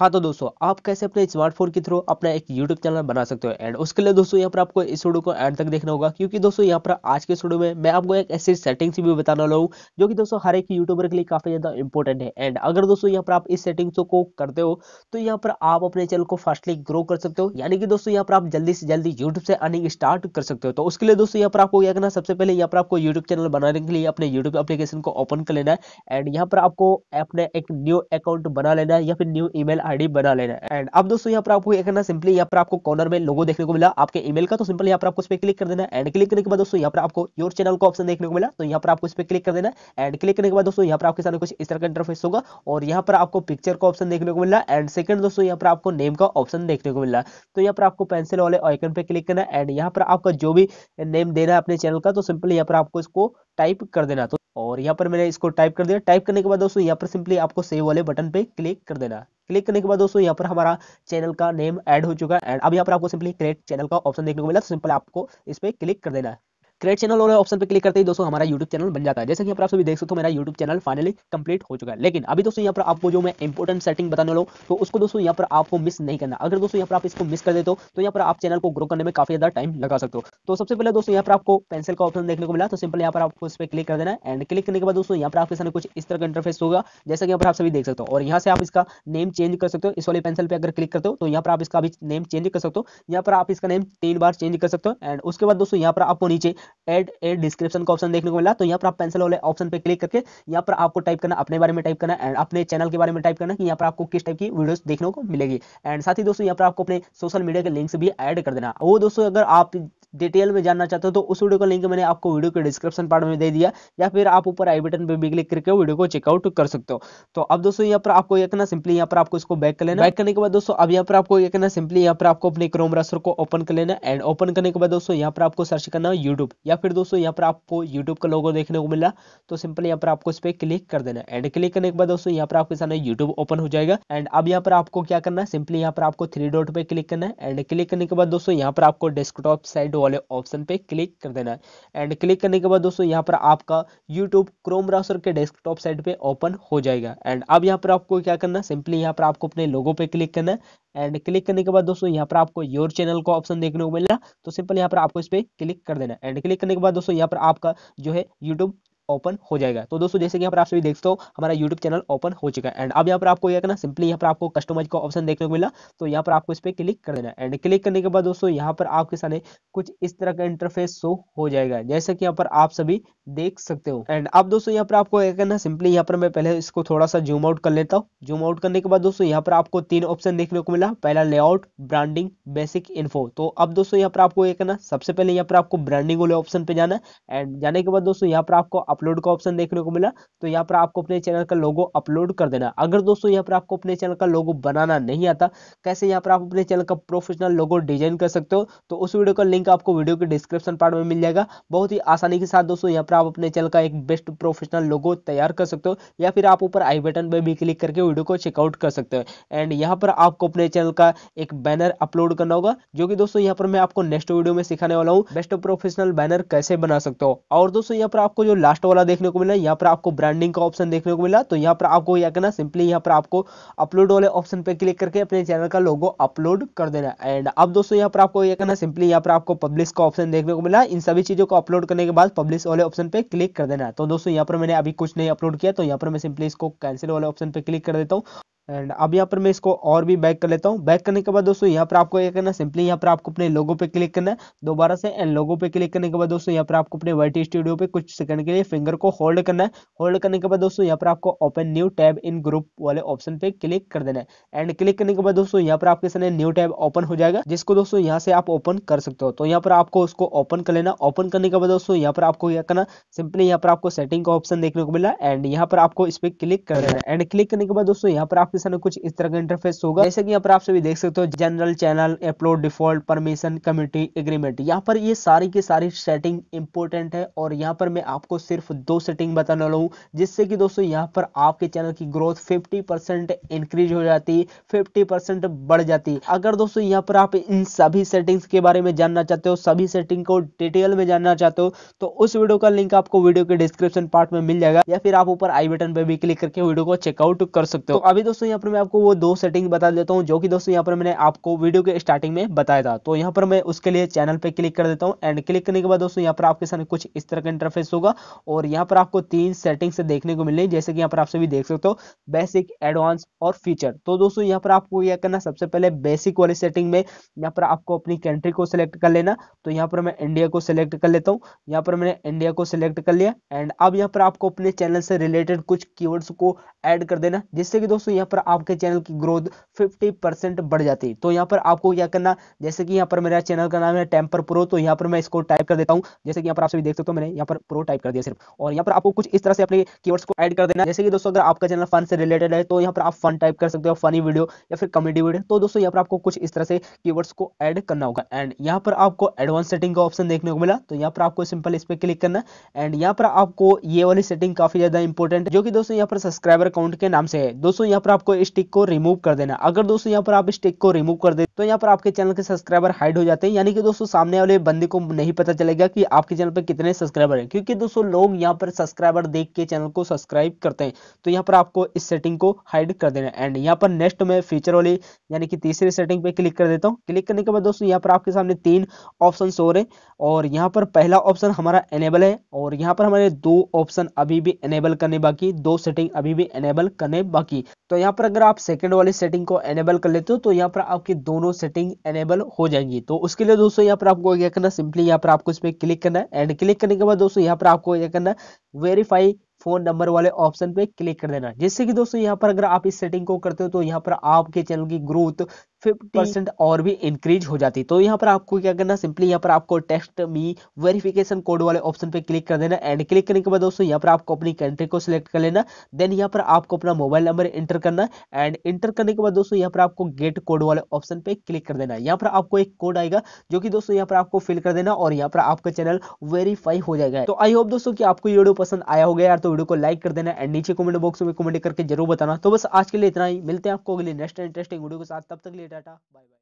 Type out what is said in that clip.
हाँ तो दोस्तों आप कैसे अपने स्मार्टफोन के थ्रू अपना एक यूट्यूब चैनल बना सकते हो एंड उसके लिए दोस्तों यहाँ पर आपको इस वीडियो को एंड तक देखना होगा क्योंकि दोस्तों यहाँ पर आज के वीडियो में मैं आपको एक ऐसी सेटिंग्स भी बताने वाला हूँ जो कि दोस्तों हर एक यूट्यूबर के लिए काफी ज्यादा इंपॉर्टेंट है एंड अगर दोस्तों यहाँ पर आप इस सेटिंग्स को करते हो तो यहाँ पर आप अपने चैनल को फास्टली ग्रो कर सकते हो यानी कि दोस्तों यहाँ पर आप जल्दी से जल्दी यूट्यूब से अर्निंग स्टार्ट कर सकते हो तो उसके लिए दोस्तों यहाँ पर आपको क्या करना सबसे पहले यहाँ पर आपको यूट्यूब चैनल बनाने के लिए अपने यूट्यूब एप्लीकेशन को ओपन कर लेना है एंड यहाँ पर आपको अपने एक न्यू अकाउंट बना लेना है या फिर न्यू ईमेल आईडी बना लेना एंड अब दोस्तों यहाँ पर आपको ये करना सिंपली यहाँ पर आपको कॉर्नर में लोगो देखने को मिला आपके ईमेल का तो सिंपल यहाँ पर आपको उस पर क्लिक कर देना एंड क्लिक करने के बाद दोस्तों यहाँ पर आपको योर चैनल का ऑप्शन देखने को मिला तो यहाँ पर आपको इस पर क्लिक कर देना एंड क्लिक करने के बाद दोस्तों यहाँ पर आपके सामने कुछ इस तरह का इंटरफेस होगा और यहाँ पर आपको पिक्चर का ऑप्शन देखने को मिला एंड सेकंड दोस्तों यहाँ पर आपको नेम का ऑप्शन देखने को मिला तो यहाँ पर आपको पेंसिल वाले आइकन पे क्लिक करना एंड यहाँ पर आपका जो भी नेम देना है अपने चैनल का तो सिंपली यहाँ पर आपको इसको टाइप कर देना तो और यहाँ पर मैंने इसको टाइप कर दिया टाइप करने के बाद दोस्तों यहाँ पर सिंपली आपको सेव वाले बटन पे क्लिक कर देना क्लिक करने के बाद दोस्तों यहाँ पर हमारा चैनल का नेम ऐड हो चुका है अब यहाँ पर आपको सिंपली क्रिएट चैनल का ऑप्शन देखने को मिला तो सिंपल आपको इस पर क्लिक कर देना है क्रिएट चैनल और ऑप्शन पर क्लिक करते ही दोस्तों हमारा यूट्यूब चैनल बन जाता है जैसे कि यहाँ पर आप सभी देख सकते हो मेरा यूट्यूब चैनल फाइनली कंप्लीट हो चुका है लेकिन अभी दोस्तों यहाँ पर आपको जो मैं इंपॉर्टेंट सेटिंग बताने लो तो उसको दोस्तों यहाँ पर आपको मिस नहीं करना अगर दोस्तों यहाँ पर आप इसको मिस कर देते हो तो यहाँ पर आप चैनल को ग्रो करने में काफी ज्यादा टाइम लगा सकते हो तो सबसे पहले दोस्तों यहाँ पर आपको पेंसिल का ऑप्शन देखने को मिला तो सिंपल यहाँ पर आपको इस पर क्लिक कर देना एंड क्लिक करने के बाद दोस्तों यहाँ पर आपके सामने कुछ इस तरह का इंटरफेस होगा जैसा कि यहाँ पर आप सभी देख सकते हो और यहाँ से आप इसका नेम चेंज कर सकते हो इस वाले पेंसिल पर अगर क्लिक करते हो तो यहाँ पर आप इसका भी नेम चेंज कर सकते हो यहाँ पर आप इसका नेम तीन बार चेंज कर सकते हो एंड उसके बाद दोस्तों यहाँ पर आपको नीचे एड ए डिस्क्रिप्शन का ऑप्शन देखने को मिला तो यहाँ पर आप पेंसिल वाले ऑप्शन पे क्लिक करके यहाँ पर आपको टाइप करना अपने बारे में टाइप करना एंड अपने चैनल के बारे में टाइप करना कि यहाँ पर आपको किस टाइप की वीडियोस देखने को मिलेगी एंड साथ ही दोस्तों यहाँ पर आपको अपने सोशल मीडिया के लिंक्स भी ऐड कर देना वो दोस्तों अगर आप डिटेल में जानना चाहते हो तो उस वीडियो का लिंक मैंने आपको वीडियो के डिस्क्रिप्शन पार्ट में दे दिया या फिर आप ऊपर आई बटन पर भी क्लिक करके वीडियो को चेकआउट कर सकते हो तो अब दोस्तों यहाँ पर आपको करना सिंपली यहाँ पर आपको इसको बैक कर लेना बैक करने के बाद दोस्तों अब यहाँ पर आपको एक करना सिंपली यहाँ पर आपको अपने क्रोम ब्राउजर को ओपन कर लेना एंड ओपन करने के बाद दोस्तों यहाँ पर आपको सर्च करना यूट्यूब या फिर दोस्तों यहाँ पर आपको यूट्यूब का लोगो देखने को मिला तो सिंपली यहाँ पर आपको इस पर क्लिक कर देना एंड क्लिक करने के बाद दोस्तों यहाँ पर आपके सामने यूट्यूब ओपन हो जाएगा एंड अब यहाँ पर आपको क्या करना है सिंपली यहाँ पर आपको थ्री डॉट पे क्लिक करना है एंड क्लिक करने के बाद दोस्तों यहाँ पर आपको डेस्कटॉप साइड वाले ऑप्शन पे क्लिक कर देना है एंड क्लिक करने के बाद दोस्तों यहाँ पर आपका यूट्यूब क्रोम ब्राउसर के डेस्कटॉप साइड पे ओपन हो जाएगा एंड अब यहाँ पर आपको क्या करना सिंपली यहाँ पर आपको अपने लोगों पे क्लिक करना है एंड क्लिक करने के बाद दोस्तों यहाँ पर आपको योर चैनल का ऑप्शन देखने को मिल रहा तो सिंपल यहाँ पर आपको इस पर क्लिक कर देना एंड क्लिक करने के बाद दोस्तों यहाँ पर आपका जो है यूट्यूब ओपन हो जाएगा तो दोस्तों जैसे कि यहाँ पर आप सभी देखते हो हमारा यूट्यूब चैनल ओपन हो चुका है एंड अब यहाँ पर आपको क्या करना सिंपली यहाँ पर आपको कस्टमाइज का ऑप्शन देखने को मिला तो यहाँ पर आपको इस पर क्लिक कर देना एंड क्लिक करने के बाद दोस्तों यहाँ पर आपके सामने कुछ इस तरह का इंटरफेस शो हो जाएगा जैसे कि यहाँ पर आप सभी देख सकते हो एंड अब दोस्तों यहाँ पर आपको क्या करना सिंपली यहाँ पर मैं पहले इसको थोड़ा सा जूम आउट कर लेता हूँ जूम आउट करने के बाद दोस्तों यहाँ पर आपको तीन ऑप्शन देखने को मिला पहला लेआउट ब्रांडिंग बेसिक इन्फो तो अब दोस्तों यहाँ पर आपको क्या करना सबसे पहले यहाँ पर आपको ब्रांडिंग वाले ऑप्शन पे जाना एंड जाने के बाद दोस्तों यहाँ पर आपको अपलोड का ऑप्शन देखने को मिला तो यहाँ पर आपको अपने चैनल का लोगो अपलोड कर देना अगर दोस्तों यहाँ पर आपको अपने चैनल का लोगो बनाना नहीं आता कैसे यहाँ पर आप अपने चैनल का प्रोफेशनल लोगो डिजाइन कर सकते हो तो उस वीडियो का लिंक आपको वीडियो के डिस्क्रिप्शन पार्ट में मिल जाएगा बहुत ही आसानी के साथ दोस्तों यहाँ पर आप अपने चैनल का एक बेस्ट प्रोफेशनल लोगो तैयार कर सकते हो या फिर आप ऊपर आई बटन पर भी क्लिक करके वीडियो को चेकआउट कर सकते हो एंड यहाँ पर आपको अपने चैनल का एक बैनर अपलोड करना होगा जो कि दोस्तों यहाँ पर मैं आपको नेक्स्ट वीडियो में सिखाने वाला हूँ बेस्ट प्रोफेशनल बैनर कैसे बना सकते हो और दोस्तों यहाँ पर आपको जो लास्ट वाला देखने को मिला यहाँ पर आपको ब्रांडिंग का ऑप्शन देखने को मिला तो यहाँ पर आपको क्या करना सिंपली यहाँ पर आपको अपलोड वाले ऑप्शन पर क्लिक करके अपने चैनल का लोगो अपलोड कर देना एंड अब दोस्तों यहाँ पर आपको यह करना सिंपली यहाँ पर आपको पब्लिश का ऑप्शन देखने को मिला इन सभी चीजों को अपलोड करने के बाद पब्लिश वाले ऑप्शन पर क्लिक कर देना तो दोस्तों यहाँ पर मैंने अभी कुछ नहीं अपलोड किया तो यहाँ पर मैं सिंपली इसको कैंसिल वाले ऑप्शन पर क्लिक कर देता हूँ एंड अब यहाँ पर मैं इसको और भी बैक कर लेता हूँ बैक करने के बाद दोस्तों यहाँ पर आपको क्या करना सिंपली यहाँ पर आपको अपने लोगों पे क्लिक करना है दोबारा से एंड लोगों पे क्लिक करने के बाद दोस्तों यहाँ पर आपको अपने वाइटी स्टूडियो पे कुछ सेकंड के लिए फिंगर को होल्ड करना है होल्ड करने के बाद दोस्तों यहाँ पर आपको open new tab in group वाले ऑप्शन पे क्लिक कर देना है एंड क्लिक करने के बाद दोस्तों यहाँ पर आपके सामने न्यू टैब ओपन हो जाएगा जिसको दोस्तों यहाँ से आप ओपन कर सकते हो तो यहाँ पर आपको उसको ओपन कर लेना ओपन करने के बाद दोस्तों यहाँ पर आपको क्या करना सिंपली यहाँ पर आपको सेटिंग का ऑप्शन देखने को मिला एंड यहाँ पर आपको इस पर क्लिक कर देना एंड क्लिक करने के बाद दोस्तों यहाँ पर आपके सामने कुछ इस तरह का इंटरफेस होगा जैसे कि यहाँ पर आप सभी देख सकते हो general channel upload default permission committee agreement यहाँ पर ये सारी की सारी सेटिंग इंपोर्टेंट है और यहाँ पर मैं आपको सिर्फ दो सेटिंग बताने वाला हूँ जिससे कि दोस्तों यहाँ पर आपके चैनल की ग्रोथ फिफ्टी इंक्रीज हो जाती है फिफ्टी बढ़ जाती अगर दोस्तों यहाँ पर आप इन सभी सेटिंग्स के बारे में जानना चाहते हो सभी सेटिंग को डिटेल में जानना चाहते हो तो उस वीडियो का लिंक आपको वीडियो के डिस्क्रिप्शन पार्ट में मिल जाएगा या फिर आप ऊपर आई बटन पर भी क्लिक करके वीडियो को चेकआउट कर सकते हो तो अभी दोस्तों दोस्तों यहाँ पर मैं आपको वो दो सेटिंग बता देता हूँ जो कि दोस्तों यहाँ पर मैंने आपको वीडियो के स्टार्टिंग में बताया था तो यहाँ पर मैं उसके लिए चैनल पे क्लिक कर देता हूँ एंड क्लिक करने के बाद दोस्तों यहाँ पर आपके सामने कुछ इस तरह का इंटरफेस होगा और यहाँ पर आपको तीन सेटिंग से देखने को मिल जैसे कि यहाँ पर आप सभी देख सकते हो बेसिक एडवांस और फीचर तो दोस्तों यहाँ पर आपको यह करना सबसे पहले बेसिक वाली सेटिंग में यहाँ पर आपको अपनी कंट्री को सिलेक्ट कर लेना तो यहाँ पर मैं इंडिया को सिलेक्ट कर लेता हूँ यहाँ पर मैंने इंडिया को सिलेक्ट कर लिया एंड अब यहाँ पर आपको अपने चैनल से रिलेटेड कुछ कीवर्ड्स को ऐड कर देना जिससे कि दोस्तों यहाँ पर आपके चैनल की ग्रोथ 50 परसेंट बढ़ जाती तो यहाँ पर आपको क्या करना जैसे कि यहाँ पर मेरा चैनल का नाम है टेम्पर प्रो तो यहाँ पर मैं इसको टाइप कर देता हूँ जैसे कि यहाँ पर आप सभी देख सकते हो मैंने यहाँ पर प्रो टाइप कर दिया सिर्फ और यहाँ पर आपको कुछ इस तरह से अपने कीवर्ड्स को ऐड कर देना जैसे कि दोस्तों अगर आपका चैनल फन से रिलेटेड है तो यहाँ पर आप फन टाइप कर सकते हो फनी वीडियो या फिर कॉमेडी वीडियो तो दोस्तों यहाँ पर आपको कुछ इस तरह से कीवर्ड्स को ऐड करना होगा एंड यहाँ पर आपको एडवांस सेटिंग का ऑप्शन देखने को मिला तो यहाँ पर आपको सिंपल इस पर क्लिक करना एंड यहाँ पर आपको ये वाली सेटिंग काफी ज्यादा इंपॉर्टेंट जो कि दोस्तों यहाँ पर सब्सक्राइबर अकाउंट के नाम से है दोस्तों यहाँ पर आपको स्टिक को रिमूव कर देना अगर दोस्तों यहाँ पर आप स्टिक को रिमूव कर दे तो यहाँ पर आपके चैनल के सब्सक्राइबर हाइड हो जाते हैं यानी कि दोस्तों सामने वाले बंदे को नहीं पता चलेगा कि आपके चैनल पर कितने सब्सक्राइबर हैं क्योंकि दोस्तों लोग यहाँ पर सब्सक्राइबर देख के चैनल को सब्सक्राइब करते हैं तो यहाँ पर आपको इस सेटिंग को हाइड कर देना एंड यहाँ पर नेक्स्ट में फीचर वाली यानी कि तीसरी सेटिंग पे क्लिक कर देता हूँ क्लिक करने के बाद दोस्तों यहाँ पर आपके सामने तीन ऑप्शन हो रहे हैं और यहाँ पर पहला ऑप्शन हमारा एनेबल है और यहाँ पर हमारे दो ऑप्शन अभी भी एनेबल करने बाकी दो सेटिंग अभी भी एनेबल करने बाकी तो यहाँ पर अगर आप सेकेंड वाली सेटिंग को एनेबल कर लेते हो तो यहाँ पर आपकी दोनों वो सेटिंग एनेबल हो जाएंगी तो उसके लिए दोस्तों यहाँ पर आपको क्या करना सिंपली यहाँ पर आपको इस पर क्लिक करना है एंड क्लिक करने के बाद दोस्तों यहाँ पर आपको क्या करना वेरीफाई फोन नंबर वाले ऑप्शन पे क्लिक कर देना जिससे कि दोस्तों यहाँ पर अगर आप इस सेटिंग को करते हो तो यहाँ पर आपके चैनल की ग्रोथ परसेंट और भी इंक्रीज हो जाती तो यहाँ पर आपको क्या करना सिंपली यहाँ पर आपको टेस्ट मी वेरिफिकेशन कोड वाले ऑप्शन पे क्लिक कर देना एंड क्लिक करने के बाद दोस्तों यहाँ पर आपको अपनी कंट्री को सिलेक्ट कर लेना देन यहाँ पर आपको अपना मोबाइल नंबर इंटर करना एंड इंटर करने के बाद दोस्तों यहाँ पर आपको गेट कोड वाले ऑप्शन पे क्लिक कर देना यहाँ पर आपको एक कोड आएगा जो कि दोस्तों यहाँ पर आपको फिल कर देना और यहाँ पर आपका चैनल वेरीफाई हो जाएगा तो आई होप दोस्तों की आपको ये वीडियो पसंद आया होगा यार तो वीडियो को लाइक कर देना एंड नीचे कमेंट बॉक्स में कमेंट करके जरूर बताना तो बस आज के लिए इतना ही मिलते हैं आपको अगले नेक्स्ट इंटरेस्टिंग वीडियो के साथ तब तक लिए data. Bye bye.